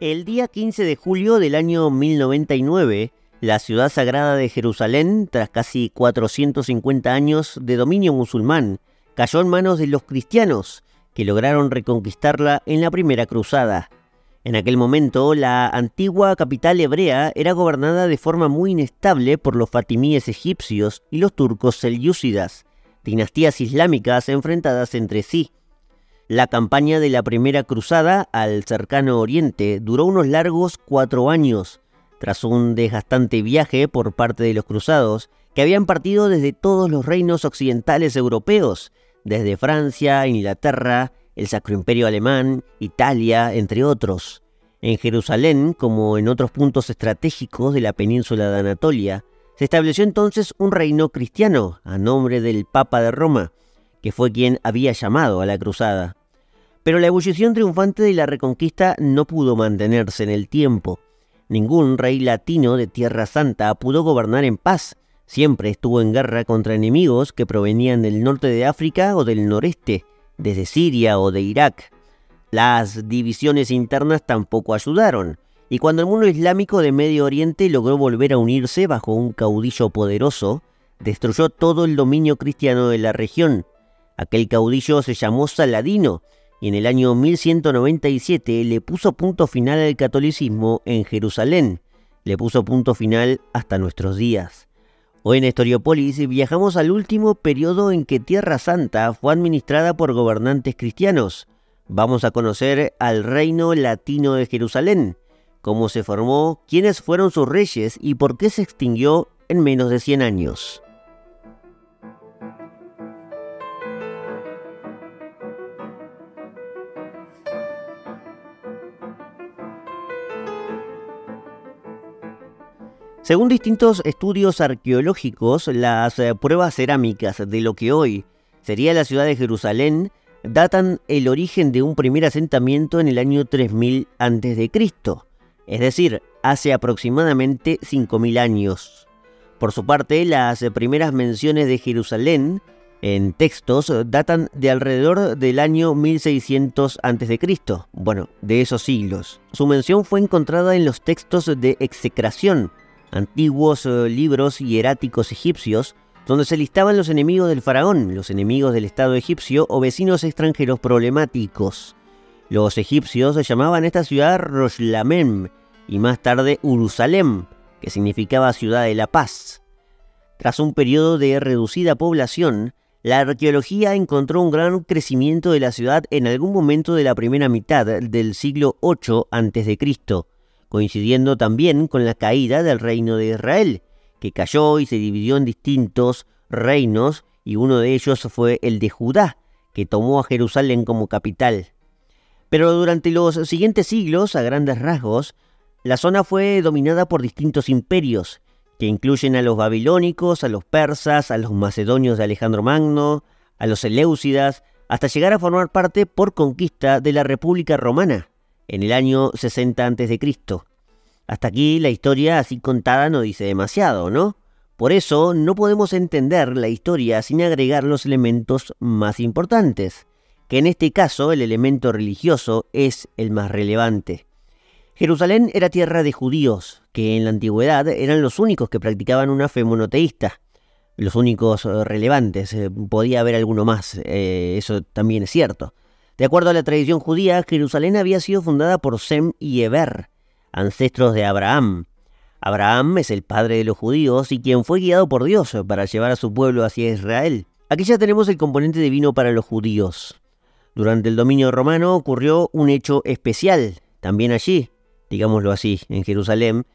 El día 15 de julio del año 1099, la ciudad sagrada de Jerusalén, tras casi 450 años de dominio musulmán, cayó en manos de los cristianos, que lograron reconquistarla en la primera cruzada. En aquel momento, la antigua capital hebrea era gobernada de forma muy inestable por los fatimíes egipcios y los turcos selyúcidas, dinastías islámicas enfrentadas entre sí. La campaña de la Primera Cruzada al cercano Oriente duró unos largos cuatro años, tras un desgastante viaje por parte de los cruzados, que habían partido desde todos los reinos occidentales europeos, desde Francia, Inglaterra, el Sacro Imperio Alemán, Italia, entre otros. En Jerusalén, como en otros puntos estratégicos de la península de Anatolia, se estableció entonces un reino cristiano a nombre del Papa de Roma, que fue quien había llamado a la cruzada. Pero la ebullición triunfante de la reconquista no pudo mantenerse en el tiempo. Ningún rey latino de Tierra Santa pudo gobernar en paz. Siempre estuvo en guerra contra enemigos que provenían del norte de África o del noreste, desde Siria o de Irak. Las divisiones internas tampoco ayudaron, y cuando el mundo islámico de Medio Oriente logró volver a unirse bajo un caudillo poderoso, destruyó todo el dominio cristiano de la región. Aquel caudillo se llamó Saladino, y en el año 1197 le puso punto final al catolicismo en Jerusalén, le puso punto final hasta nuestros días. Hoy en Historiopolis viajamos al último periodo en que Tierra Santa fue administrada por gobernantes cristianos. Vamos a conocer al reino latino de Jerusalén, cómo se formó, quiénes fueron sus reyes y por qué se extinguió en menos de 100 años. Según distintos estudios arqueológicos, las eh, pruebas cerámicas de lo que hoy sería la ciudad de Jerusalén datan el origen de un primer asentamiento en el año 3000 a.C., es decir, hace aproximadamente 5000 años. Por su parte, las primeras menciones de Jerusalén en textos datan de alrededor del año 1600 a.C., bueno, de esos siglos. Su mención fue encontrada en los textos de execración, antiguos eh, libros hieráticos egipcios, donde se listaban los enemigos del faraón, los enemigos del Estado egipcio o vecinos extranjeros problemáticos. Los egipcios llamaban esta ciudad Rojlamem y más tarde Urusalem, que significaba ciudad de la paz. Tras un periodo de reducida población, la arqueología encontró un gran crecimiento de la ciudad en algún momento de la primera mitad del siglo VIII a.C., coincidiendo también con la caída del reino de Israel, que cayó y se dividió en distintos reinos, y uno de ellos fue el de Judá, que tomó a Jerusalén como capital. Pero durante los siguientes siglos, a grandes rasgos, la zona fue dominada por distintos imperios, que incluyen a los babilónicos, a los persas, a los macedonios de Alejandro Magno, a los seléucidas, hasta llegar a formar parte por conquista de la República Romana en el año 60 a.C. Hasta aquí la historia así contada no dice demasiado, ¿no? Por eso no podemos entender la historia sin agregar los elementos más importantes, que en este caso el elemento religioso es el más relevante. Jerusalén era tierra de judíos, que en la antigüedad eran los únicos que practicaban una fe monoteísta, los únicos eh, relevantes, eh, podía haber alguno más, eh, eso también es cierto. De acuerdo a la tradición judía, Jerusalén había sido fundada por Sem y Eber, ancestros de Abraham. Abraham es el padre de los judíos y quien fue guiado por Dios para llevar a su pueblo hacia Israel. Aquí ya tenemos el componente divino para los judíos. Durante el dominio romano ocurrió un hecho especial, también allí, digámoslo así, en Jerusalén,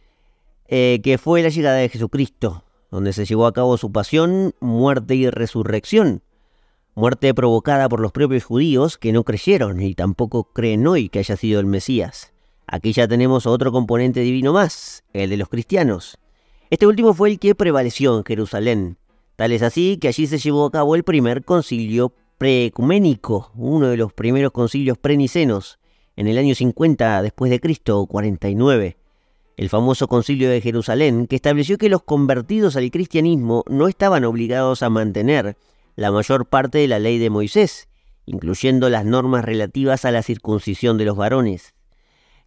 eh, que fue la llegada de Jesucristo, donde se llevó a cabo su pasión, muerte y resurrección muerte provocada por los propios judíos que no creyeron y tampoco creen hoy que haya sido el Mesías. Aquí ya tenemos otro componente divino más, el de los cristianos. Este último fue el que prevaleció en Jerusalén. Tal es así que allí se llevó a cabo el primer concilio preecuménico, uno de los primeros concilios prenicenos, en el año 50 después de Cristo, 49. El famoso concilio de Jerusalén, que estableció que los convertidos al cristianismo no estaban obligados a mantener la mayor parte de la ley de Moisés, incluyendo las normas relativas a la circuncisión de los varones.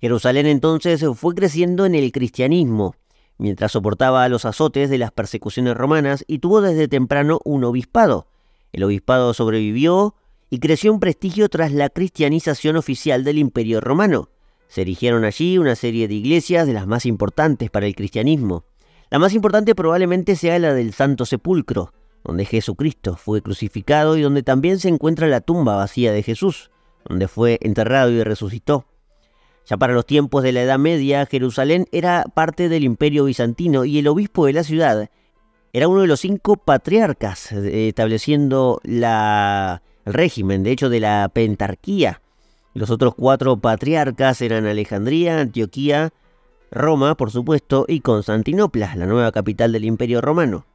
Jerusalén entonces fue creciendo en el cristianismo, mientras soportaba a los azotes de las persecuciones romanas y tuvo desde temprano un obispado. El obispado sobrevivió y creció en prestigio tras la cristianización oficial del imperio romano. Se erigieron allí una serie de iglesias de las más importantes para el cristianismo. La más importante probablemente sea la del Santo Sepulcro, donde Jesucristo fue crucificado y donde también se encuentra la tumba vacía de Jesús, donde fue enterrado y resucitó. Ya para los tiempos de la Edad Media, Jerusalén era parte del Imperio Bizantino y el obispo de la ciudad era uno de los cinco patriarcas eh, estableciendo la, el régimen, de hecho, de la pentarquía. Los otros cuatro patriarcas eran Alejandría, Antioquía, Roma, por supuesto, y Constantinopla, la nueva capital del Imperio Romano.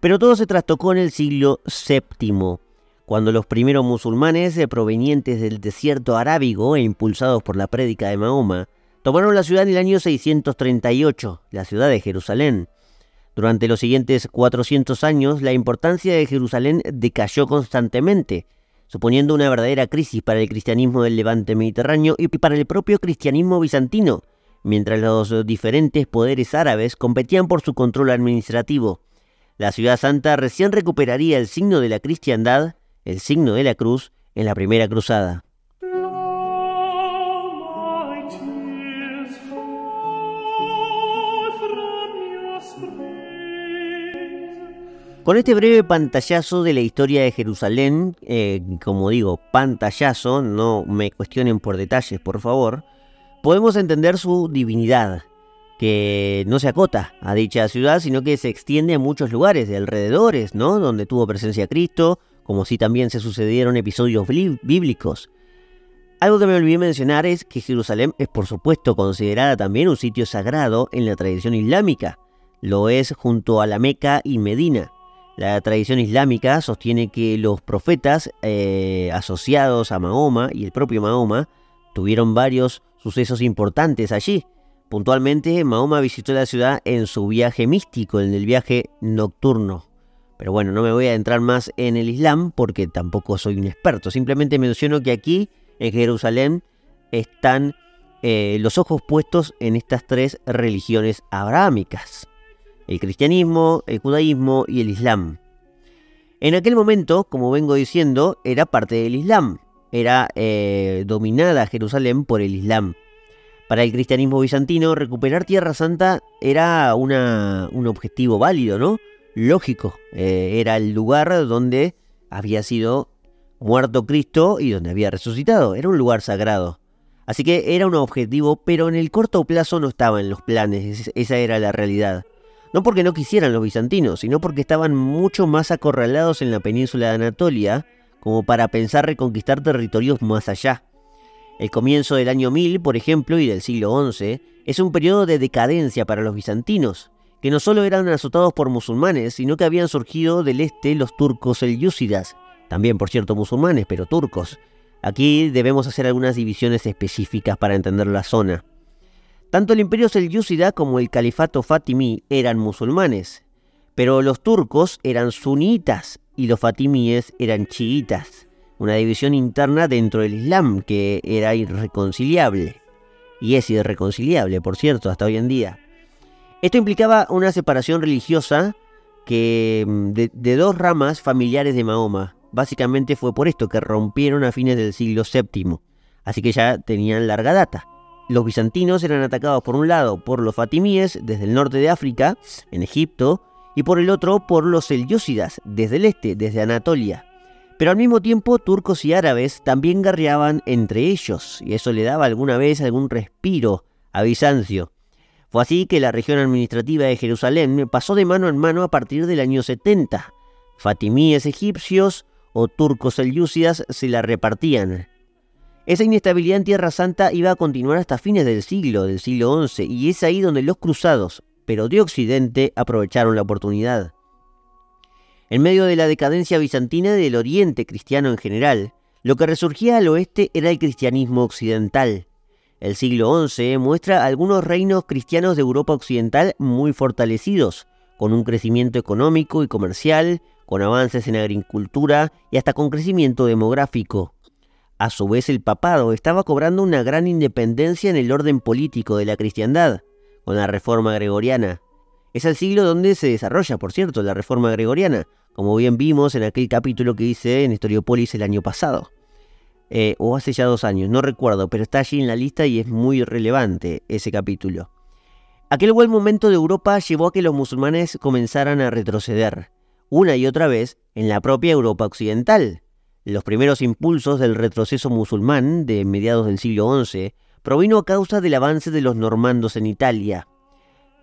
Pero todo se trastocó en el siglo VII, cuando los primeros musulmanes eh, provenientes del desierto arábigo e impulsados por la prédica de Mahoma, tomaron la ciudad en el año 638, la ciudad de Jerusalén. Durante los siguientes 400 años, la importancia de Jerusalén decayó constantemente, suponiendo una verdadera crisis para el cristianismo del levante mediterráneo y para el propio cristianismo bizantino, mientras los diferentes poderes árabes competían por su control administrativo la ciudad santa recién recuperaría el signo de la cristiandad, el signo de la cruz, en la primera cruzada. Con este breve pantallazo de la historia de Jerusalén, eh, como digo, pantallazo, no me cuestionen por detalles, por favor, podemos entender su divinidad, que no se acota a dicha ciudad, sino que se extiende a muchos lugares de alrededores, ¿no? Donde tuvo presencia Cristo, como si también se sucedieron episodios bíblicos. Algo que me olvidé mencionar es que Jerusalén es por supuesto considerada también un sitio sagrado en la tradición islámica. Lo es junto a la Meca y Medina. La tradición islámica sostiene que los profetas eh, asociados a Mahoma y el propio Mahoma tuvieron varios sucesos importantes allí, Puntualmente, Mahoma visitó la ciudad en su viaje místico, en el viaje nocturno. Pero bueno, no me voy a entrar más en el Islam porque tampoco soy un experto. Simplemente menciono que aquí, en Jerusalén, están eh, los ojos puestos en estas tres religiones abrahámicas. El cristianismo, el judaísmo y el Islam. En aquel momento, como vengo diciendo, era parte del Islam. Era eh, dominada Jerusalén por el Islam. Para el cristianismo bizantino, recuperar Tierra Santa era un objetivo válido, ¿no? Lógico. Eh, era el lugar donde había sido muerto Cristo y donde había resucitado. Era un lugar sagrado. Así que era un objetivo, pero en el corto plazo no estaba en los planes. Esa era la realidad. No porque no quisieran los bizantinos, sino porque estaban mucho más acorralados en la península de Anatolia como para pensar reconquistar territorios más allá. El comienzo del año 1000, por ejemplo, y del siglo XI, es un periodo de decadencia para los bizantinos, que no solo eran azotados por musulmanes, sino que habían surgido del este los turcos selyúcidas, también por cierto musulmanes, pero turcos. Aquí debemos hacer algunas divisiones específicas para entender la zona. Tanto el imperio selyúcida como el califato fatimí eran musulmanes, pero los turcos eran sunitas y los fatimíes eran chiitas una división interna dentro del Islam que era irreconciliable. Y es irreconciliable, por cierto, hasta hoy en día. Esto implicaba una separación religiosa que, mm, de, dos ramas familiares de Mahoma. Básicamente fue por esto que rompieron a fines del siglo VII. Así que ya tenían larga data. Los bizantinos eran atacados por un lado por los fatimíes desde el norte de África, en Egipto, y por el otro por los selyúcidas desde el este, desde Anatolia. Pero al mismo tiempo turcos y árabes también guerreaban entre ellos, y eso le daba alguna vez algún respiro a Bizancio. Fue así que la región administrativa de Jerusalén pasó de mano en mano a partir del año 70. Fatimíes egipcios o turcos selyúcidas se la repartían. Esa inestabilidad en Tierra Santa iba a continuar hasta fines del siglo, del siglo XI, y es ahí donde los cruzados, pero de Occidente, aprovecharon la oportunidad. En medio de la decadencia bizantina del oriente cristiano en general, lo que resurgía al oeste era el cristianismo occidental. El siglo XI muestra algunos reinos cristianos de Europa occidental muy fortalecidos, con un crecimiento económico y comercial, con avances en agricultura y hasta con crecimiento demográfico. A su vez el papado estaba cobrando una gran independencia en el orden político de la cristiandad, con la reforma gregoriana. Es el siglo donde se desarrolla, por cierto, la reforma gregoriana, como bien vimos en aquel capítulo que hice en Historiopolis el año pasado. Eh, o hace ya dos años, no recuerdo, pero está allí en la lista y es muy relevante ese capítulo. Aquel buen momento de Europa llevó a que los musulmanes comenzaran a retroceder, una y otra vez, en la propia Europa occidental. Los primeros impulsos del retroceso musulmán de mediados del siglo XI provino a causa del avance de los normandos en Italia.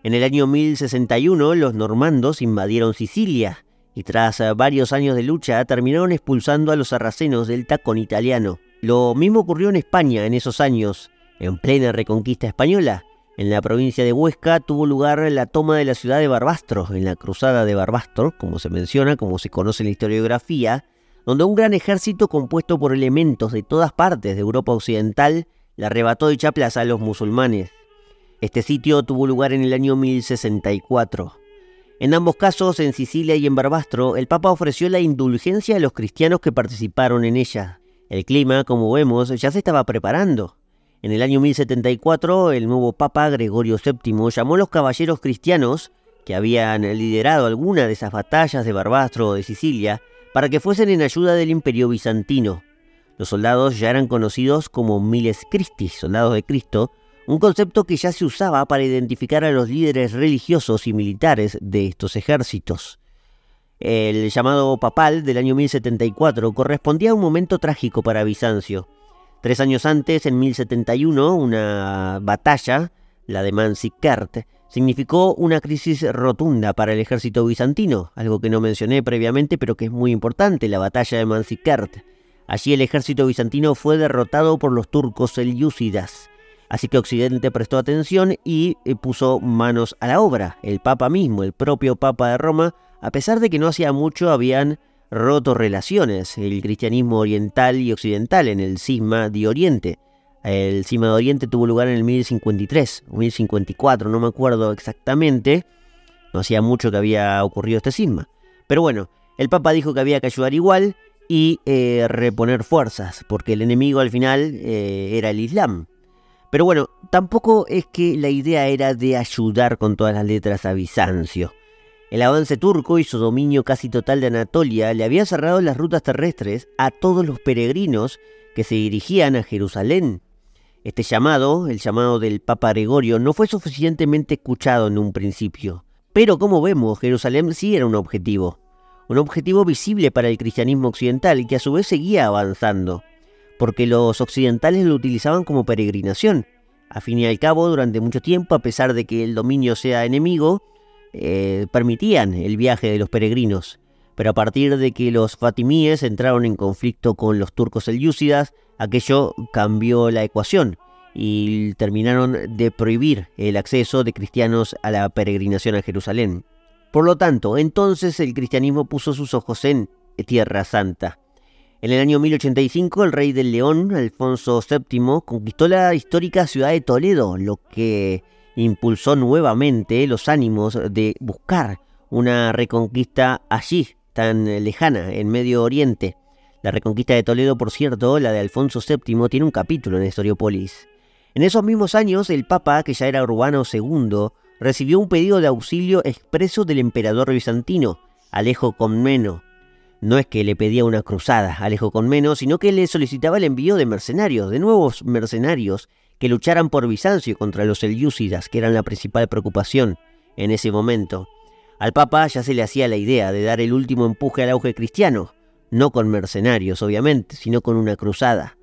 En el año 1061 los normandos invadieron Sicilia, y tras eh, varios años de lucha terminaron expulsando a los sarracenos del tacón italiano. Lo mismo ocurrió en España en esos años. En plena reconquista española, en la provincia de Huesca tuvo lugar la toma de la ciudad de Barbastro, en la cruzada de Barbastro, como se menciona, como se conoce en la historiografía, donde un gran ejército compuesto por elementos de todas partes de Europa Occidental le arrebató dicha plaza a los musulmanes. Este sitio tuvo lugar en el año 1064. En ambos casos, en Sicilia y en Barbastro, el Papa ofreció la indulgencia a los cristianos que participaron en ella. El clima, como vemos, ya se estaba preparando. En el año 1074, el nuevo Papa Gregorio VII llamó a los caballeros cristianos, que habían liderado alguna de esas batallas de Barbastro o de Sicilia, para que fuesen en ayuda del imperio bizantino. Los soldados ya eran conocidos como miles Christi, soldados de Cristo, un concepto que ya se usaba para identificar a los líderes religiosos y militares de estos ejércitos. El llamado papal del año 1074 correspondía a un momento trágico para Bizancio. Tres años antes, en 1071, una batalla, la de Manzikert, significó una crisis rotunda para el ejército bizantino, algo que no mencioné previamente pero que es muy importante, la batalla de Manzikert. Allí el ejército bizantino fue derrotado por los turcos selyúcidas. Así que Occidente prestó atención y eh, puso manos a la obra. El Papa mismo, el propio Papa de Roma, a pesar de que no hacía mucho habían roto relaciones, el cristianismo oriental y occidental en el Sisma de Oriente. El cisma de Oriente tuvo lugar en el 1053 o 1054, no me acuerdo exactamente. No hacía mucho que había ocurrido este cisma. Pero bueno, el Papa dijo que había que ayudar igual y eh, reponer fuerzas, porque el enemigo al final eh, era el Islam. Pero bueno, tampoco es que la idea era de ayudar con todas las letras a Bizancio. El avance turco y su dominio casi total de Anatolia le habían cerrado las rutas terrestres a todos los peregrinos que se dirigían a Jerusalén. Este llamado, el llamado del Papa Gregorio, no fue suficientemente escuchado en un principio. Pero como vemos, Jerusalén sí era un objetivo. Un objetivo visible para el cristianismo occidental que a su vez seguía avanzando porque los occidentales lo utilizaban como peregrinación. A fin y al cabo, durante mucho tiempo, a pesar de que el dominio sea enemigo, eh, permitían el viaje de los peregrinos. Pero a partir de que los fatimíes entraron en conflicto con los turcos seljúcidas aquello cambió la ecuación y terminaron de prohibir el acceso de cristianos a la peregrinación a Jerusalén. Por lo tanto, entonces el cristianismo puso sus ojos en Tierra Santa. En el año 1085, el rey del León, Alfonso VII, conquistó la histórica ciudad de Toledo, lo que impulsó nuevamente los ánimos de buscar una reconquista allí, tan lejana, en Medio Oriente. La reconquista de Toledo, por cierto, la de Alfonso VII, tiene un capítulo en Historiopolis. En esos mismos años, el Papa, que ya era Urbano II, recibió un pedido de auxilio expreso del emperador bizantino, Alejo Comneno, no es que le pedía una cruzada Alejo con menos, sino que le solicitaba el envío de mercenarios, de nuevos mercenarios, que lucharan por Bizancio contra los Eliúcidas, que eran la principal preocupación en ese momento. Al Papa ya se le hacía la idea de dar el último empuje al auge cristiano, no con mercenarios, obviamente, sino con una cruzada.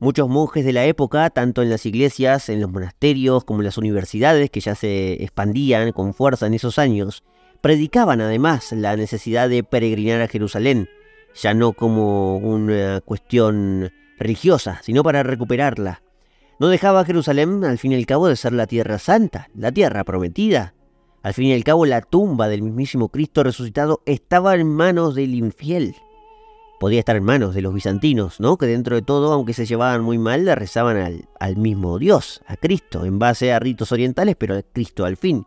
Muchos monjes de la época, tanto en las iglesias, en los monasterios, como en las universidades, que ya se expandían con fuerza en esos años, predicaban además la necesidad de peregrinar a Jerusalén, ya no como una cuestión religiosa, sino para recuperarla. No dejaba Jerusalén, al fin y al cabo, de ser la tierra santa, la tierra prometida. Al fin y al cabo, la tumba del mismísimo Cristo resucitado estaba en manos del infiel. Podía estar en manos de los bizantinos, ¿no? Que dentro de todo, aunque se llevaban muy mal, rezaban al, al mismo Dios, a Cristo, en base a ritos orientales, pero a Cristo al fin.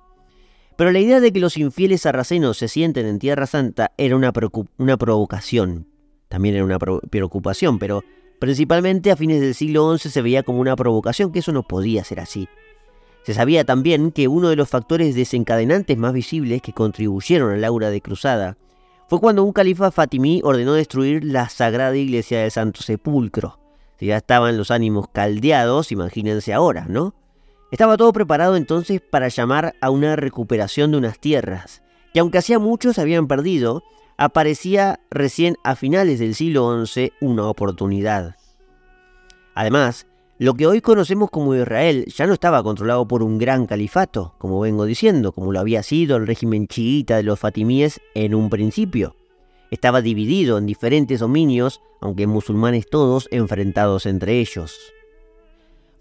Pero la idea de que los infieles sarracenos se sienten en Tierra Santa era una, una provocación. También era una preocupación, pero principalmente a fines del siglo XI se veía como una provocación, que eso no podía ser así. Se sabía también que uno de los factores desencadenantes más visibles que contribuyeron al aura de cruzada fue cuando un califa fatimí ordenó destruir la sagrada iglesia del Santo Sepulcro. Si ya estaban los ánimos caldeados, imagínense ahora, ¿no? Estaba todo preparado entonces para llamar a una recuperación de unas tierras, que aunque hacía muchos habían perdido, aparecía recién a finales del siglo XI una oportunidad. Además, lo que hoy conocemos como Israel ya no estaba controlado por un gran califato, como vengo diciendo, como lo había sido el régimen chiita de los fatimíes en un principio. Estaba dividido en diferentes dominios, aunque musulmanes todos enfrentados entre ellos.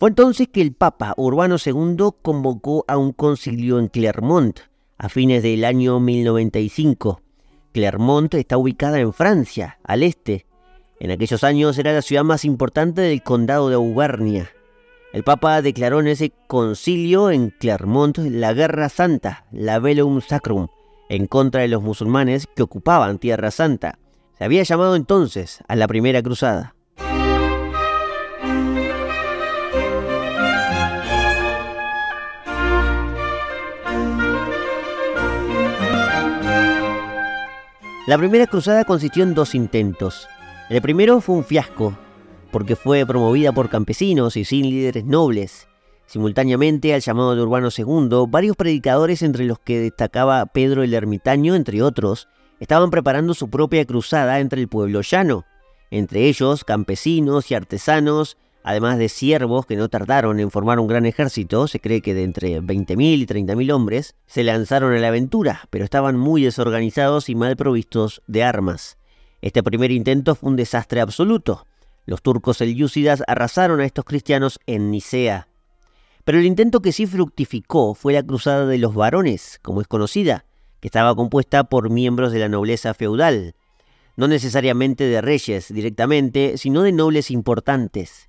Fue entonces que el Papa Urbano II convocó a un concilio en Clermont a fines del año 1095. Clermont está ubicada en Francia, al este. En aquellos años era la ciudad más importante del condado de Auvernia. El Papa declaró en ese concilio en Clermont la Guerra Santa, la Velum Sacrum, en contra de los musulmanes que ocupaban Tierra Santa. Se había llamado entonces a la Primera Cruzada. La primera cruzada consistió en dos intentos. El primero fue un fiasco, porque fue promovida por campesinos y sin líderes nobles. Simultáneamente al llamado de Urbano II, varios predicadores, entre los que destacaba Pedro el Ermitaño, entre otros, estaban preparando su propia cruzada entre el pueblo llano, entre ellos campesinos y artesanos además de siervos que no tardaron en formar un gran ejército, se cree que de entre 20.000 y 30.000 hombres, se lanzaron a la aventura, pero estaban muy desorganizados y mal provistos de armas. Este primer intento fue un desastre absoluto. Los turcos seljúcidas arrasaron a estos cristianos en Nicea. Pero el intento que sí fructificó fue la cruzada de los varones, como es conocida, que estaba compuesta por miembros de la nobleza feudal, no necesariamente de reyes directamente, sino de nobles importantes.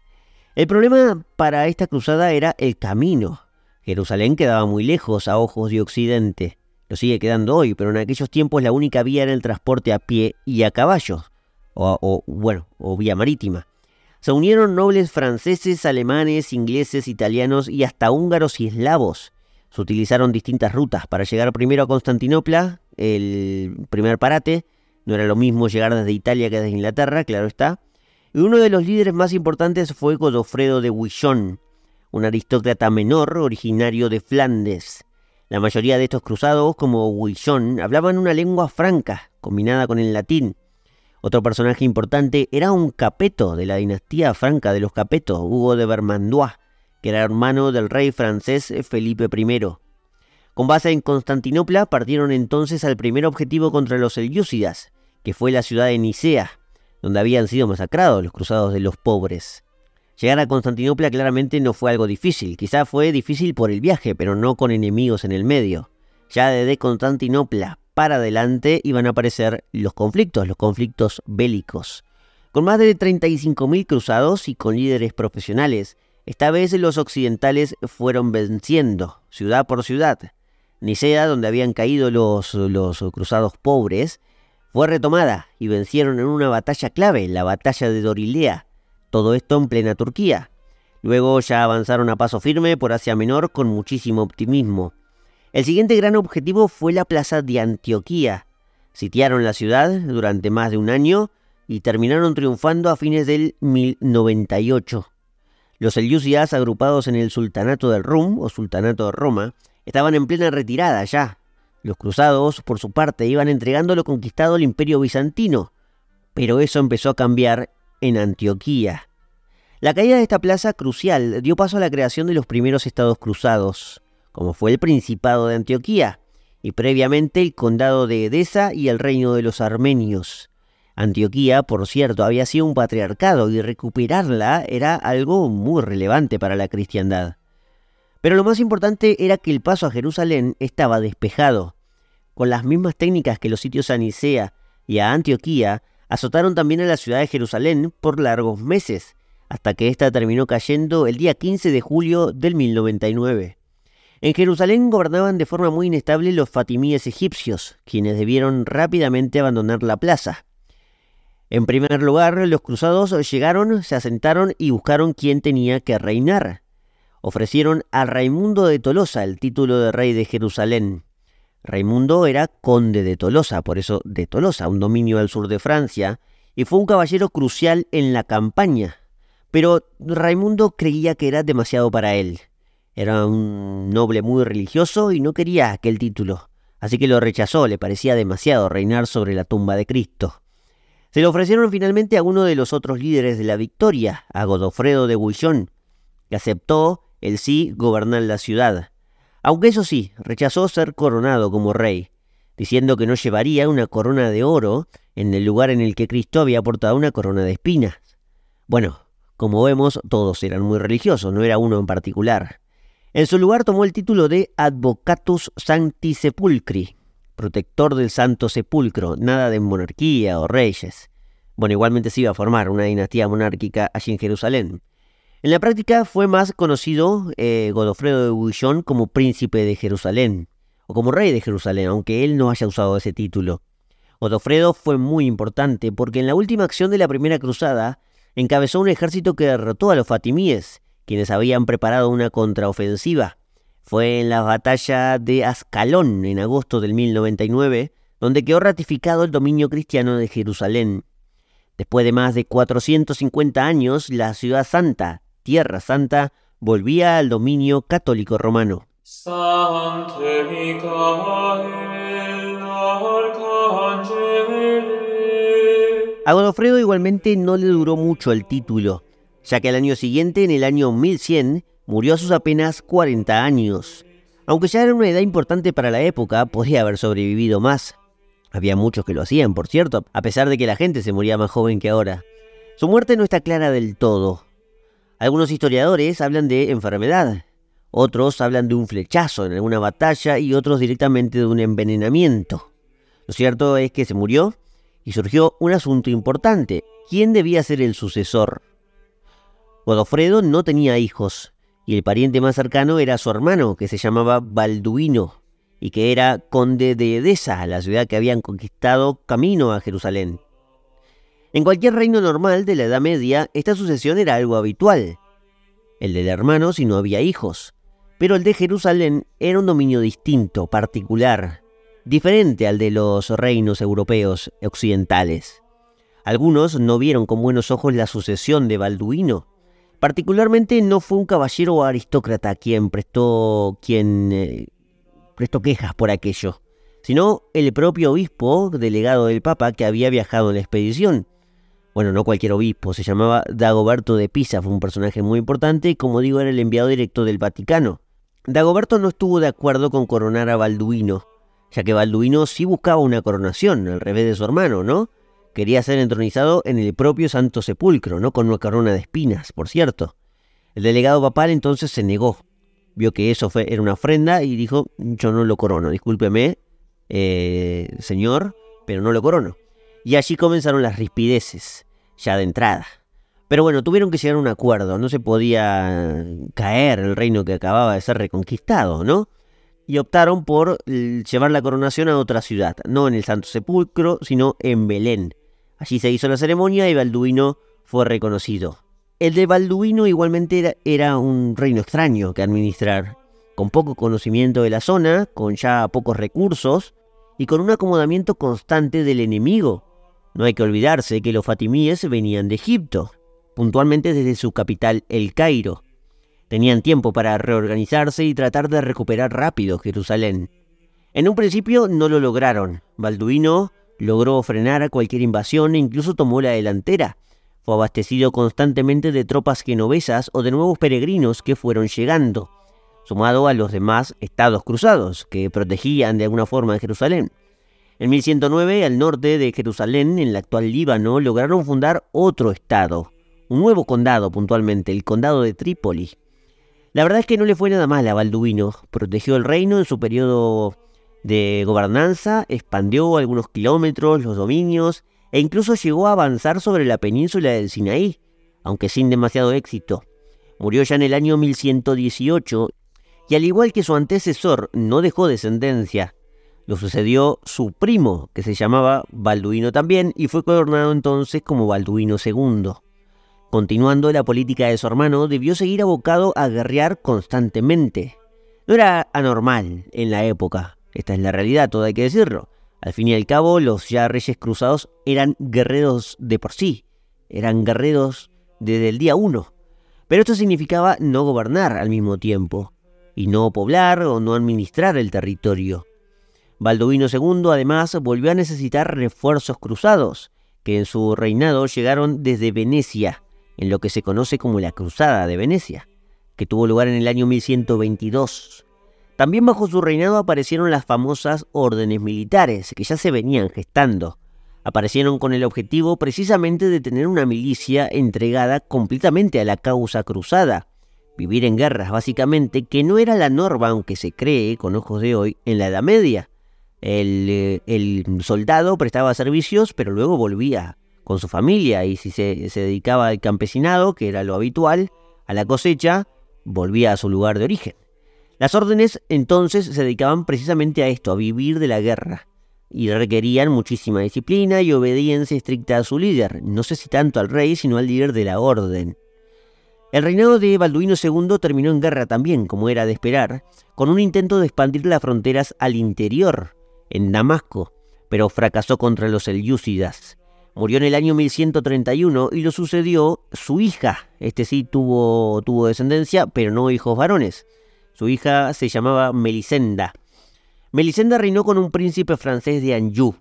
El problema para esta cruzada era el camino. Jerusalén quedaba muy lejos a ojos de Occidente. Lo sigue quedando hoy, pero en aquellos tiempos la única vía era el transporte a pie y a caballo, o, o bueno, o vía marítima. Se unieron nobles franceses, alemanes, ingleses, italianos y hasta húngaros y eslavos. Se utilizaron distintas rutas para llegar primero a Constantinopla, el primer parate. No era lo mismo llegar desde Italia que desde Inglaterra, claro está y uno de los líderes más importantes fue Godofredo de Huillón, un aristócrata menor originario de Flandes. La mayoría de estos cruzados, como Huillón, hablaban una lengua franca, combinada con el latín. Otro personaje importante era un capeto de la dinastía franca de los capetos, Hugo de Vermandois, que era hermano del rey francés Felipe I. Con base en Constantinopla, partieron entonces al primer objetivo contra los selyúcidas, que fue la ciudad de Nicea, donde habían sido masacrados los cruzados de los pobres. Llegar a Constantinopla claramente no fue algo difícil, quizá fue difícil por el viaje, pero no con enemigos en el medio. Ya desde Constantinopla para adelante iban a aparecer los conflictos, los conflictos bélicos. Con más de 35.000 cruzados y con líderes profesionales, esta vez los occidentales fueron venciendo, ciudad por ciudad. Nicea, donde habían caído los, los cruzados pobres, fue retomada y vencieron en una batalla clave, la batalla de Dorilea, todo esto en plena Turquía. Luego ya avanzaron a paso firme por Asia Menor con muchísimo optimismo. El siguiente gran objetivo fue la plaza de Antioquía. Sitiaron la ciudad durante más de un año y terminaron triunfando a fines del 1098. Los Eliusias, agrupados en el Sultanato del Rum o Sultanato de Roma estaban en plena retirada ya los cruzados, por su parte, iban entregando lo conquistado al imperio bizantino, pero eso empezó a cambiar en Antioquía. La caída de esta plaza crucial dio paso a la creación de los primeros estados cruzados, como fue el Principado de Antioquía, y previamente el Condado de Edesa y el Reino de los Armenios. Antioquía, por cierto, había sido un patriarcado y recuperarla era algo muy relevante para la cristiandad. Pero lo más importante era que el paso a Jerusalén estaba despejado. Con las mismas técnicas que los sitios a Nicea y a Antioquía, azotaron también a la ciudad de Jerusalén por largos meses, hasta que ésta terminó cayendo el día 15 de julio del 1099. En Jerusalén gobernaban de forma muy inestable los fatimíes egipcios, quienes debieron rápidamente abandonar la plaza. En primer lugar, los cruzados llegaron, se asentaron y buscaron quién tenía que reinar ofrecieron a Raimundo de Tolosa el título de rey de Jerusalén. Raimundo era conde de Tolosa, por eso de Tolosa, un dominio al sur de Francia, y fue un caballero crucial en la campaña. Pero Raimundo creía que era demasiado para él. Era un noble muy religioso y no quería aquel título, así que lo rechazó, le parecía demasiado reinar sobre la tumba de Cristo. Se lo ofrecieron finalmente a uno de los otros líderes de la victoria, a Godofredo de Bullón, que aceptó el sí gobernar la ciudad. Aunque eso sí, rechazó ser coronado como rey, diciendo que no llevaría una corona de oro en el lugar en el que Cristo había portado una corona de espinas. Bueno, como vemos, todos eran muy religiosos, no era uno en particular. En su lugar tomó el título de Advocatus Sancti Sepulcri, protector del Santo Sepulcro, nada de monarquía o reyes. Bueno, igualmente se iba a formar una dinastía monárquica allí en Jerusalén. En la práctica fue más conocido eh, Godofredo de Bouillon como príncipe de Jerusalén, o como rey de Jerusalén, aunque él no haya usado ese título. Godofredo fue muy importante porque en la última acción de la Primera Cruzada encabezó un ejército que derrotó a los fatimíes, quienes habían preparado una contraofensiva. Fue en la batalla de Ascalón en agosto del 1099 donde quedó ratificado el dominio cristiano de Jerusalén. Después de más de 450 años, la ciudad santa Tierra Santa volvía al dominio católico romano. A Godofredo igualmente no le duró mucho el título, ya que al año siguiente, en el año 1100, murió a sus apenas 40 años. Aunque ya era una edad importante para la época, podría haber sobrevivido más. Había muchos que lo hacían, por cierto, a pesar de que la gente se moría más joven que ahora. Su muerte no está clara del todo, algunos historiadores hablan de enfermedad, otros hablan de un flechazo en alguna batalla y otros directamente de un envenenamiento. Lo cierto es que se murió y surgió un asunto importante. ¿Quién debía ser el sucesor? Godofredo no tenía hijos y el pariente más cercano era su hermano, que se llamaba Balduino y que era conde de Edesa, la ciudad que habían conquistado camino a Jerusalén. En cualquier reino normal de la Edad Media, esta sucesión era algo habitual. El del hermano si no había hijos, pero el de Jerusalén era un dominio distinto, particular, diferente al de los reinos europeos occidentales. Algunos no vieron con buenos ojos la sucesión de Balduino. Particularmente no fue un caballero aristócrata quien prestó quien eh, prestó quejas por aquello, sino el propio obispo delegado del Papa que había viajado en la expedición, bueno, no cualquier obispo, se llamaba Dagoberto de Pisa, fue un personaje muy importante y como digo era el enviado directo del Vaticano. Dagoberto no estuvo de acuerdo con coronar a Balduino, ya que Balduino sí buscaba una coronación, al revés de su hermano, ¿no? Quería ser entronizado en el propio Santo Sepulcro, ¿no? Con una corona de espinas, por cierto. El delegado papal entonces se negó, vio que eso fue, era una ofrenda y dijo, yo no lo corono, discúlpeme, eh, señor, pero no lo corono. Y allí comenzaron las rispideces, ya de entrada. Pero bueno, tuvieron que llegar a un acuerdo, no se podía caer el reino que acababa de ser reconquistado, ¿no? Y optaron por eh, llevar la coronación a otra ciudad, no en el Santo Sepulcro, sino en Belén. Allí se hizo la ceremonia y Balduino fue reconocido. El de Balduino igualmente era, era un reino extraño que administrar, con poco conocimiento de la zona, con ya pocos recursos y con un acomodamiento constante del enemigo no hay que olvidarse que los fatimíes venían de Egipto, puntualmente desde su capital El Cairo. Tenían tiempo para reorganizarse y tratar de recuperar rápido Jerusalén. En un principio no lo lograron. Balduino logró frenar a cualquier invasión e incluso tomó la delantera. Fue abastecido constantemente de tropas genovesas o de nuevos peregrinos que fueron llegando, sumado a los demás estados cruzados que protegían de alguna forma Jerusalén. En 1109, al norte de Jerusalén, en el actual Líbano, lograron fundar otro estado, un nuevo condado puntualmente, el condado de Trípoli. La verdad es que no le fue nada mal a Balduino, protegió el reino en su periodo de gobernanza, expandió algunos kilómetros los dominios e incluso llegó a avanzar sobre la península del Sinaí, aunque sin demasiado éxito. Murió ya en el año 1118 y al igual que su antecesor no dejó descendencia, lo sucedió su primo, que se llamaba Balduino también, y fue coronado entonces como Balduino II. Continuando la política de su hermano, debió seguir abocado a guerrear constantemente. No era anormal en la época, esta es la realidad, todo hay que decirlo. Al fin y al cabo, los ya reyes cruzados eran guerreros de por sí, eran guerreros desde el día 1. Pero esto significaba no gobernar al mismo tiempo, y no poblar o no administrar el territorio. Baldovino II además volvió a necesitar refuerzos cruzados, que en su reinado llegaron desde Venecia, en lo que se conoce como la Cruzada de Venecia, que tuvo lugar en el año 1122. También bajo su reinado aparecieron las famosas órdenes militares, que ya se venían gestando. Aparecieron con el objetivo precisamente de tener una milicia entregada completamente a la causa cruzada, vivir en guerras básicamente, que no era la norma, aunque se cree con ojos de hoy, en la Edad Media. Eh, el, soldado prestaba servicios, pero luego volvía con su familia y si se, se, dedicaba al campesinado, que era lo habitual, a la cosecha, volvía a su lugar de origen. Las órdenes entonces se dedicaban precisamente a esto, a vivir de la guerra, y requerían muchísima disciplina y obediencia estricta a su líder, no sé si tanto al rey, sino al líder de la orden. El reinado de Balduino II terminó en guerra también, como era de esperar, con un intento de expandir las fronteras al interior en Damasco, pero fracasó contra los selyúcidas. Murió en el año 1131 y lo sucedió su hija. Este sí tuvo, tuvo descendencia, pero no hijos varones. Su hija se llamaba Melisenda. Melisenda reinó con un príncipe francés de Anjou,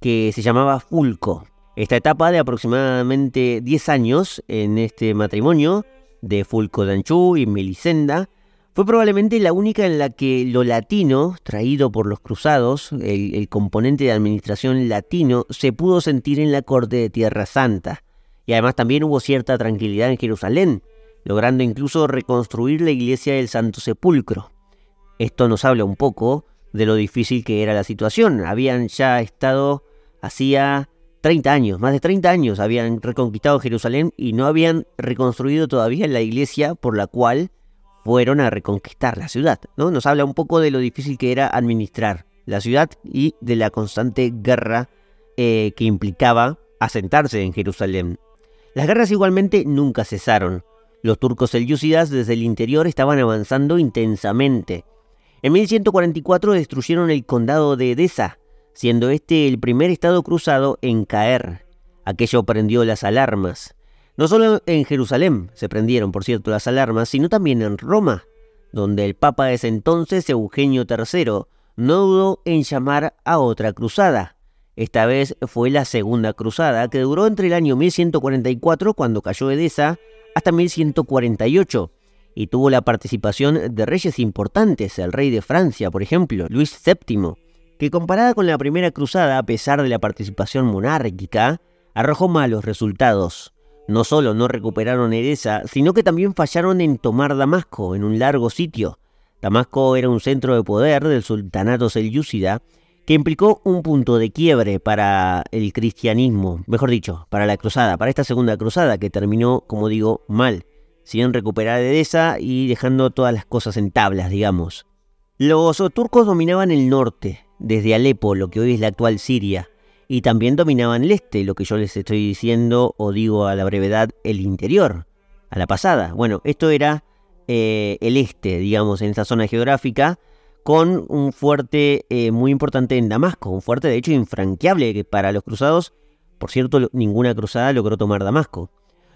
que se llamaba Fulco. Esta etapa de aproximadamente 10 años en este matrimonio de Fulco de Anjou y Melisenda fue probablemente la única en la que lo latino, traído por los cruzados, el, componente de administración latino, se pudo sentir en la corte de Tierra Santa. Y además también hubo cierta tranquilidad en Jerusalén, logrando incluso reconstruir la iglesia del Santo Sepulcro. Esto nos habla un poco de lo difícil que era la situación. Habían ya estado hacía 30 años, más de 30 años habían reconquistado Jerusalén y no habían reconstruido todavía la iglesia por la cual fueron a reconquistar la ciudad. ¿no? Nos habla un poco de lo difícil que era administrar la ciudad y de la constante guerra eh, que implicaba asentarse en Jerusalén. Las guerras igualmente nunca cesaron. Los turcos selyúcidas desde el interior estaban avanzando intensamente. En 1144 destruyeron el condado de Edesa, siendo este el primer estado cruzado en caer. Aquello prendió las alarmas. No solo en Jerusalén se prendieron, por cierto, las alarmas, sino también en Roma, donde el Papa de ese entonces, Eugenio III, no dudó en llamar a otra cruzada. Esta vez fue la Segunda Cruzada, que duró entre el año 1144, cuando cayó Edesa, hasta 1148, y tuvo la participación de reyes importantes, el rey de Francia, por ejemplo, Luis VII, que comparada con la Primera Cruzada, a pesar de la participación monárquica, arrojó malos resultados. No solo no recuperaron Edesa, sino que también fallaron en tomar Damasco, en un largo sitio. Damasco era un centro de poder del sultanato selyúcida que implicó un punto de quiebre para el cristianismo, mejor dicho, para la cruzada, para esta segunda cruzada que terminó, como digo, mal, sin recuperar Edesa y dejando todas las cosas en tablas, digamos. Los turcos dominaban el norte, desde Alepo, lo que hoy es la actual Siria, y también dominaban el este, lo que yo les estoy diciendo o digo a la brevedad, el interior, a la pasada. Bueno, esto era eh, el este, digamos, en esa zona geográfica, con un fuerte eh, muy importante en Damasco, un fuerte de hecho infranqueable que para los cruzados, por cierto, ninguna cruzada logró tomar Damasco.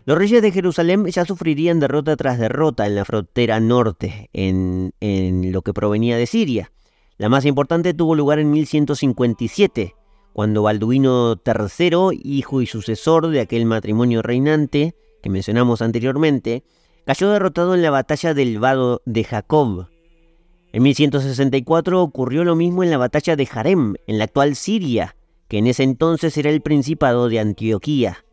Los reyes de Jerusalén ya sufrirían derrota tras derrota en la frontera norte, en, en lo que provenía de Siria. La más importante tuvo lugar en 1157, cuando Balduino III, hijo y sucesor de aquel matrimonio reinante que mencionamos anteriormente, cayó derrotado en la batalla del Vado de Jacob. En 1164 ocurrió lo mismo en la batalla de Harem, en la actual Siria, que en ese entonces era el Principado de Antioquía.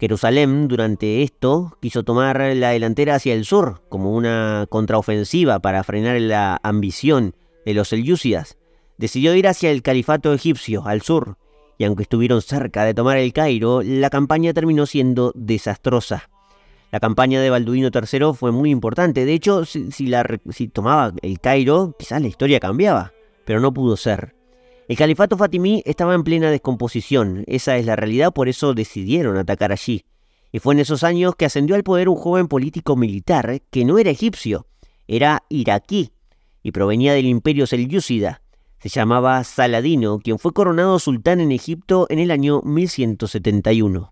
Jerusalén, durante esto, quiso tomar la delantera hacia el sur, como una contraofensiva para frenar la ambición de los selyúcidas, decidió ir hacia el califato egipcio, al sur, y aunque estuvieron cerca de tomar el Cairo, la campaña terminó siendo desastrosa. La campaña de Balduino III fue muy importante, de hecho, si, tomaba el Cairo, quizás la historia cambiaba, pero no pudo ser. El califato fatimí estaba en plena descomposición, esa es la realidad, por eso decidieron atacar allí. Y fue en esos años que ascendió al poder un joven político militar que no era egipcio, era iraquí y provenía del imperio selyúcida. Se llamaba Saladino, quien fue coronado sultán en Egipto en el año 1171.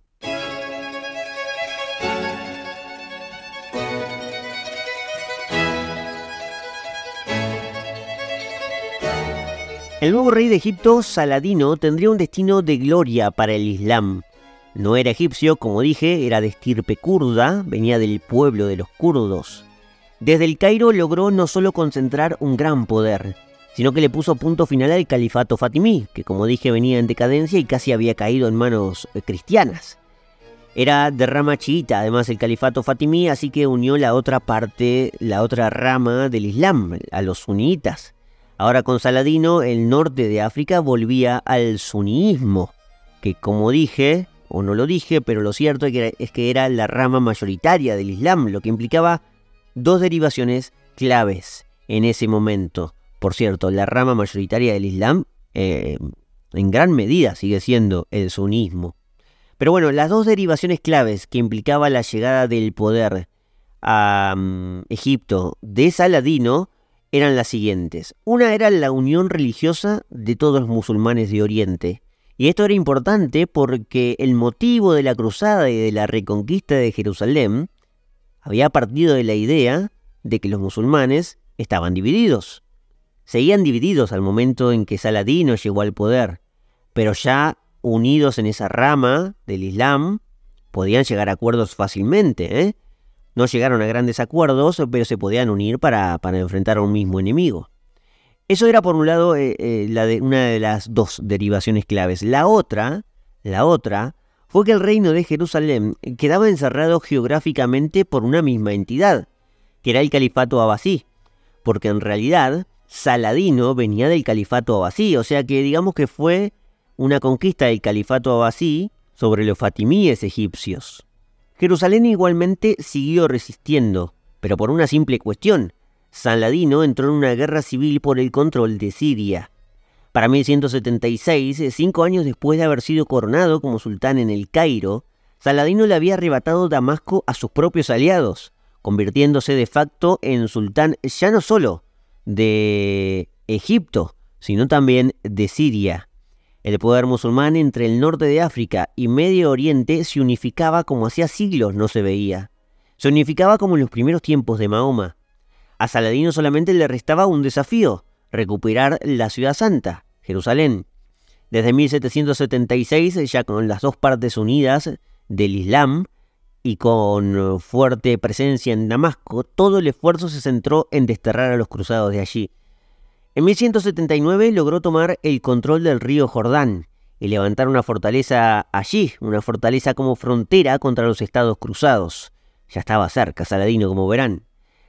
El nuevo rey de Egipto, Saladino, tendría un destino de gloria para el Islam. No era egipcio, como dije, era de estirpe kurda, venía del pueblo de los kurdos. Desde el Cairo logró no solo concentrar un gran poder, sino que le puso punto final al califato fatimí, que como dije venía en decadencia y casi había caído en manos eh, cristianas. Era de rama chiita, además el califato fatimí, así que unió la otra parte, la otra rama del Islam, a los sunitas. Ahora con Saladino, el norte de África volvía al sunismo, que como dije, o no lo dije, pero lo cierto es que era la rama mayoritaria del Islam, lo que implicaba dos derivaciones claves en ese momento. Por cierto, la rama mayoritaria del Islam eh, en gran medida sigue siendo el sunismo. Pero bueno, las dos derivaciones claves que implicaba la llegada del poder a mm, Egipto de Saladino eran las siguientes. Una era la unión religiosa de todos los musulmanes de Oriente. Y esto era importante porque el motivo de la cruzada y de la reconquista de Jerusalén había partido de la idea de que los musulmanes estaban divididos. Seguían divididos al momento en que Saladino llegó al poder, pero ya unidos en esa rama del Islam, podían llegar a acuerdos fácilmente. ¿eh? No llegaron a grandes acuerdos, pero se podían unir para, enfrentar a un mismo enemigo. Eso era por un lado eh, eh, una de las dos derivaciones claves. La otra, la otra, fue que el reino de Jerusalén quedaba encerrado geográficamente por una misma entidad, que era el califato abasí, porque en realidad Saladino venía del califato abasí, o sea que digamos que fue una conquista del califato abasí sobre los fatimíes egipcios. Jerusalén igualmente siguió resistiendo, pero por una simple cuestión. Saladino entró en una guerra civil por el control de Siria. Para 1176, eh, cinco años después de haber sido coronado como sultán en el Cairo, Saladino le había arrebatado Damasco a sus propios aliados, convirtiéndose de facto en sultán ya no solo de Egipto, sino también de Siria. El poder musulmán entre el norte de África y Medio Oriente se unificaba como hacía siglos no se veía. Se unificaba como en los primeros tiempos de Mahoma. A Saladino solamente le restaba un desafío, recuperar la ciudad santa, Jerusalén. Desde 1776, ya con las dos partes unidas del Islam, y con eh, fuerte presencia en Damasco, todo el esfuerzo se centró en desterrar a los cruzados de allí. En 1179 logró tomar el control del río Jordán y levantar una fortaleza allí, una fortaleza como frontera contra los estados cruzados. Ya estaba cerca Saladino, como verán.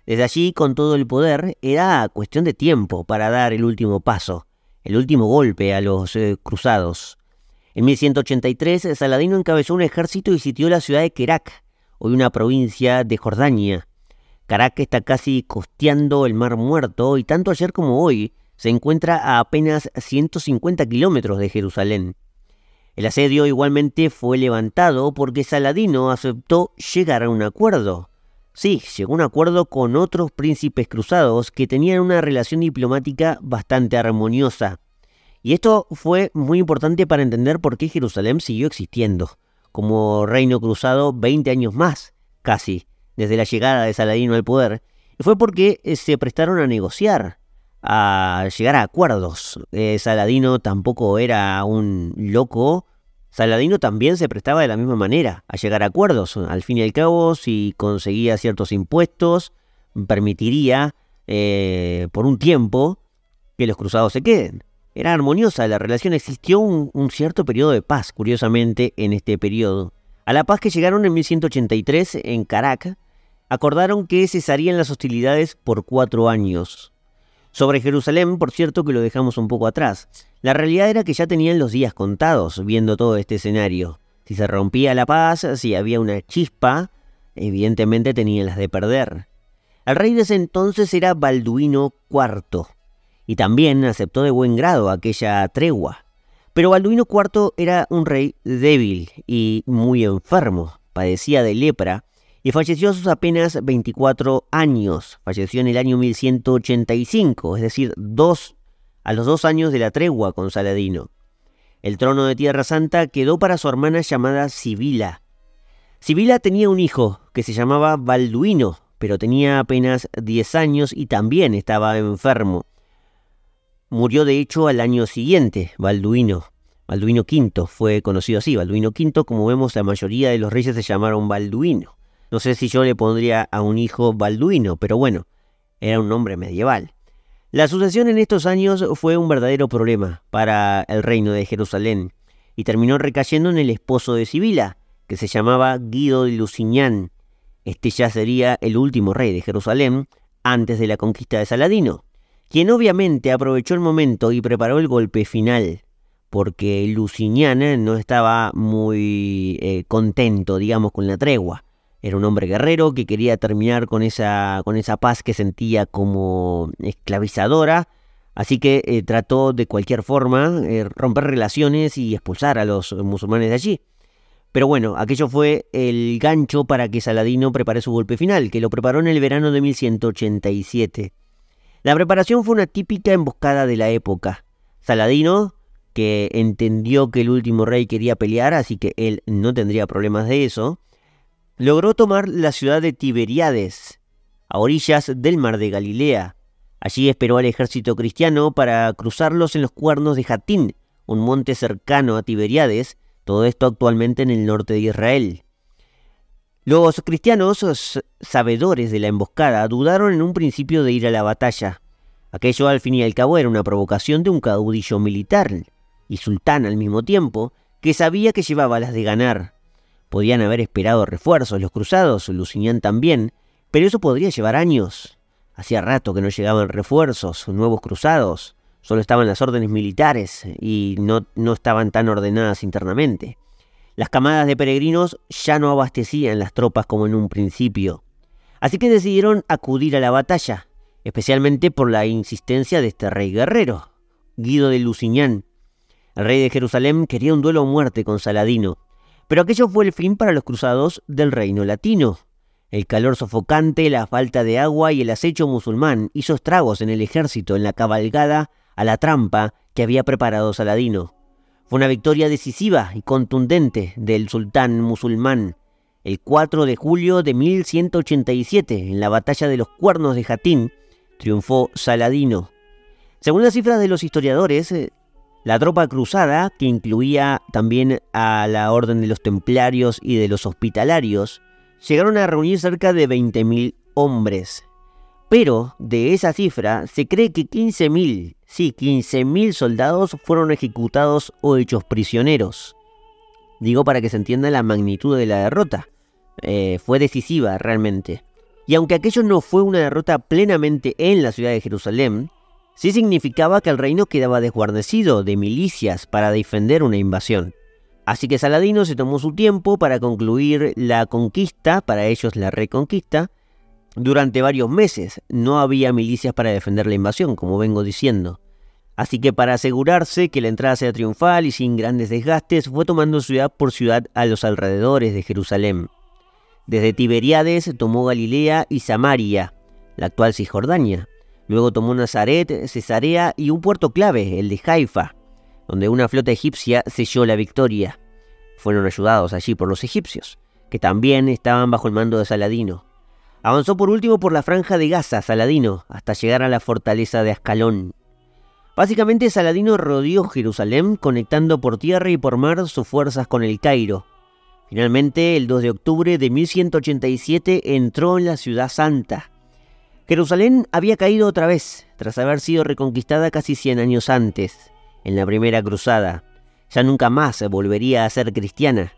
Desde allí, con todo el poder, era cuestión de tiempo para dar el último paso, el último golpe a los eh, cruzados. En 1183, Saladino encabezó un ejército y sitió la ciudad de Kerak, hoy una provincia de Jordania. Caracas está casi costeando el Mar Muerto y tanto ayer como hoy se encuentra a apenas 150 kilómetros de Jerusalén. El asedio igualmente fue levantado porque Saladino aceptó llegar a un acuerdo. Sí, llegó a un acuerdo con otros príncipes cruzados que tenían una relación diplomática bastante armoniosa. Y esto fue muy importante para entender por qué Jerusalén siguió existiendo como reino cruzado 20 años más, casi, desde la llegada de Saladino al poder, y fue porque eh, se prestaron a negociar, a llegar a acuerdos. Eh, Saladino tampoco era un loco, Saladino también se prestaba de la misma manera a llegar a acuerdos. Al fin y al cabo, si conseguía ciertos impuestos, permitiría eh, por un tiempo que los cruzados se queden era armoniosa la relación, existió un, cierto periodo de paz, curiosamente, en este periodo. A la paz que llegaron en 1183 en Caracas, acordaron que cesarían las hostilidades por cuatro años. Sobre Jerusalén, por cierto, que lo dejamos un poco atrás. La realidad era que ya tenían los días contados viendo todo este escenario. Si se rompía la paz, si había una chispa, evidentemente tenían las de perder. El rey de ese entonces era Balduino IV y también aceptó de buen grado aquella tregua. Pero Balduino IV era un rey débil y muy enfermo, padecía de lepra y falleció a sus apenas 24 años. Falleció en el año 1185, es decir, dos, a los dos años de la tregua con Saladino. El trono de Tierra Santa quedó para su hermana llamada Sibila. Sibila tenía un hijo que se llamaba Balduino, pero tenía apenas 10 años y también estaba enfermo. Murió de hecho al año siguiente, Balduino. Balduino V fue conocido así. Balduino V, como vemos, la mayoría de los reyes se llamaron Balduino. No sé si yo le pondría a un hijo Balduino, pero bueno, era un nombre medieval. La sucesión en estos años fue un verdadero problema para el reino de Jerusalén y terminó recayendo en el esposo de Sibila, que se llamaba Guido de Lusignan. Este ya sería el último rey de Jerusalén antes de la conquista de Saladino quien obviamente aprovechó el momento y preparó el golpe final, porque Luciñana no estaba muy eh, contento, digamos, con la tregua. Era un hombre guerrero que quería terminar con esa, con esa paz que sentía como esclavizadora, así que eh, trató de cualquier forma eh, romper relaciones y expulsar a los musulmanes de allí. Pero bueno, aquello fue el gancho para que Saladino prepare su golpe final, que lo preparó en el verano de 1187. La preparación fue una típica emboscada de la época. Saladino, que entendió que el último rey quería pelear, así que él no tendría problemas de eso, logró tomar la ciudad de Tiberiades, a orillas del mar de Galilea. Allí esperó al ejército cristiano para cruzarlos en los cuernos de Jatín, un monte cercano a Tiberiades, todo esto actualmente en el norte de Israel. Los cristianos, eh, sabedores de la emboscada, dudaron en un principio de ir a la batalla. Aquello al fin y al cabo era una provocación de un caudillo militar y sultán al mismo tiempo, que sabía que llevaba las de ganar. Podían haber esperado refuerzos los cruzados, Lucinian también, pero eso podría llevar años. Hacía rato que no llegaban refuerzos, nuevos cruzados, solo estaban las órdenes militares eh, y no estaban tan ordenadas internamente. Las camadas de peregrinos ya no abastecían las tropas como en un principio, así que decidieron acudir a la batalla, especialmente por la insistencia de este rey guerrero, Guido de Lusignan. El rey de Jerusalén quería un duelo a muerte con Saladino, pero aquello fue el fin para los cruzados del reino latino. El calor sofocante, la falta de agua y el acecho musulmán hizo estragos en el ejército en la cabalgada a la trampa que había preparado Saladino. Fue una victoria decisiva y contundente del sultán musulmán el 4 de julio de 1187, en la batalla de los cuernos de Jatín, triunfó Saladino. Según las cifras de los historiadores, eh, la tropa cruzada, que incluía también a la orden de los templarios y de los hospitalarios, llegaron a reunir cerca de 20.000 hombres. Pero de esa cifra se cree que 15.000 Sí, 15.000 soldados fueron ejecutados o hechos prisioneros. Digo para que se entienda la magnitud de la derrota. Eh, fue decisiva realmente. Y aunque aquello no fue una derrota plenamente en la ciudad de Jerusalén, sí significaba que el reino quedaba desguarnecido de milicias para defender una invasión. Así que Saladino se tomó su tiempo para concluir la conquista, para ellos la reconquista, durante varios meses no había milicias para defender la invasión, como vengo diciendo. Así que para asegurarse que la entrada sea triunfal y sin grandes desgastes, fue tomando ciudad por ciudad a los alrededores de Jerusalén. Desde Tiberiades tomó Galilea y Samaria, la actual Cisjordania. Luego tomó Nazaret, Cesarea y un puerto clave, el de Haifa, donde una flota egipcia selló la victoria. Fueron ayudados allí por los egipcios, que también estaban bajo el mando de Saladino. Avanzó por último por la franja de Gaza, Saladino, hasta llegar a la fortaleza de Ascalón. Básicamente Saladino rodeó Jerusalén, conectando por tierra y por mar sus fuerzas con el Cairo. Finalmente, el 2 de octubre de 1187 entró en la ciudad santa. Jerusalén había caído otra vez, tras haber sido reconquistada casi 100 años antes, en la primera cruzada. Ya nunca más volvería a ser cristiana.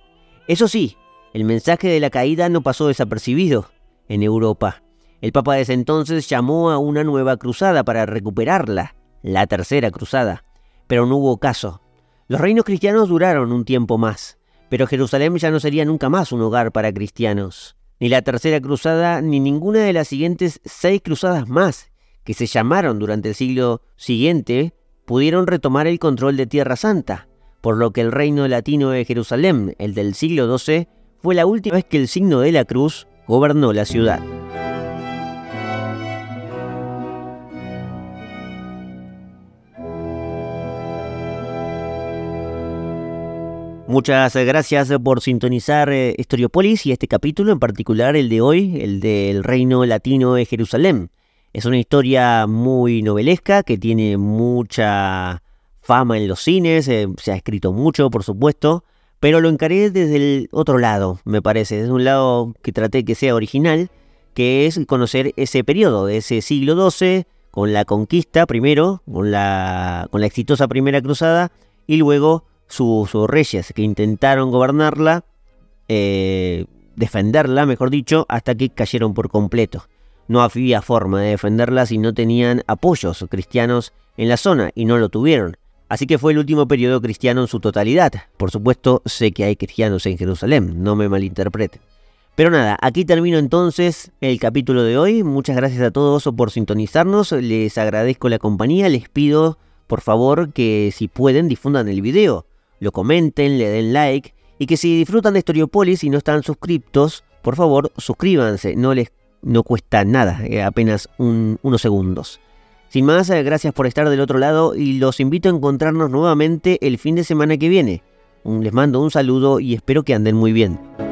Eso sí, el mensaje de la caída no pasó desapercibido en Europa. El Papa desde entonces llamó a una nueva cruzada para recuperarla, la tercera cruzada, pero no hubo caso. Los reinos cristianos duraron un tiempo más, pero Jerusalén ya no sería nunca más un hogar para cristianos. Ni la tercera cruzada ni ninguna de las siguientes seis cruzadas más que se llamaron durante el siglo siguiente pudieron retomar el control de Tierra Santa, por lo que el reino latino de Jerusalén, el del siglo XII, fue la última vez que el signo de la cruz gobernó la ciudad. Muchas gracias por sintonizar eh, Historiopolis y este capítulo en particular, el de hoy, el del Reino Latino de Jerusalén. Es una historia muy novelesca que tiene mucha fama en los cines, eh, se ha escrito mucho, por supuesto pero lo encaré desde el otro lado, me parece, desde un lado que traté que sea original, que es conocer ese periodo, de ese siglo XII, con la conquista primero, con la, con la exitosa primera cruzada, y luego sus, reyes que intentaron gobernarla, eh, defenderla, mejor dicho, hasta que cayeron por completo. No había forma de defenderla si no tenían apoyos cristianos en la zona, y no lo tuvieron. Así que fue el último periodo cristiano en su totalidad. Por supuesto, sé que hay cristianos en Jerusalén, no me malinterpreten. Pero nada, aquí termino entonces el capítulo de hoy. Muchas gracias a todos por sintonizarnos. Les agradezco la compañía. Les pido, por favor, que si pueden difundan el video. Lo comenten, le den like. Y que si disfrutan de Historiopolis y no están suscriptos, por favor, suscríbanse. No les no cuesta nada, eh, apenas unos segundos. Sin más, eh, gracias por estar del otro lado y los invito a encontrarnos nuevamente el fin de semana que viene. Les mando un saludo y espero que anden muy bien.